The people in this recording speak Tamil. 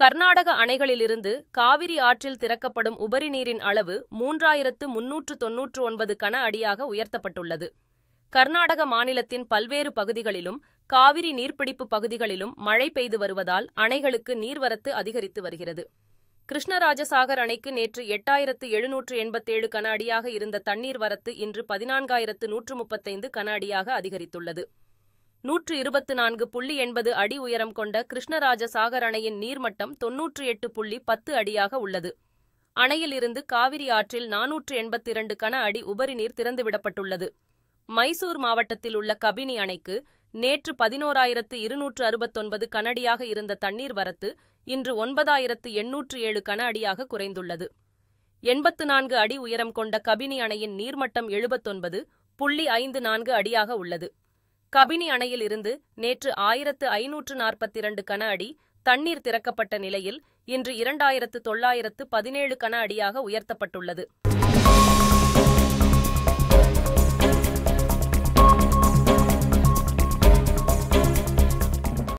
கர்நாடக அணைகளிலிருந்து காவிரி ஆற்றில் திறக்கப்படும் உபரி நீரின் அளவு மூன்றாயிரத்து முன்னூற்று தொன்னூற்று ஒன்பது கன அடியாக உயர்த்தப்பட்டுள்ளது கர்நாடக மாநிலத்தின் பல்வேறு பகுதிகளிலும் காவிரி நீர்ப்பிடிப்பு பகுதிகளிலும் மழை பெய்து வருவதால் அணைகளுக்கு நீர்வரத்து அதிகரித்து வருகிறது கிருஷ்ணராஜசாகர் அணைக்கு நேற்று எட்டாயிரத்து எழுநூற்று எண்பத்தேழு கன அடியாக இருந்த தண்ணீர் வரத்து இன்று பதினான்காயிரத்து நூற்று முப்பத்தைந்து கன அடியாக அதிகரித்துள்ளது நூற்று இருபத்து நான்கு புள்ளி எண்பது அடி உயரம் கொண்ட கிருஷ்ணராஜ சாகர் அணையின் நீர்மட்டம் தொன்னூற்று எட்டு புள்ளி பத்து அடியாக உள்ளது அணையில் இருந்து காவிரி ஆற்றில் நானூற்று எண்பத்தி இரண்டு கன அடி உபரி நீர் திறந்துவிடப்பட்டுள்ளது மைசூர் மாவட்டத்தில் உள்ள கபினி அணைக்கு நேற்று பதினோராயிரத்து இருநூற்று அறுபத்தொன்பது கனடியாக இருந்த தண்ணீர் வரத்து இன்று ஒன்பதாயிரத்து எண்ணூற்று ஏழு கன அடியாக குறைந்துள்ளது எண்பத்து நான்கு அடி உயரம் கொண்ட கபினி அணையின் நீர்மட்டம் எழுபத்தொன்பது புள்ளி ஐந்து நான்கு அடியாக உள்ளது கபினி அணையில் இருந்து நேற்று ஆயிரத்து ஐநூற்று நாற்பத்தி இரண்டு கன அடி தண்ணீர் திறக்கப்பட்ட நிலையில் இன்று இரண்டாயிரத்து தொள்ளாயிரத்து பதினேழு கன அடியாக உயர்த்தப்பட்டுள்ளது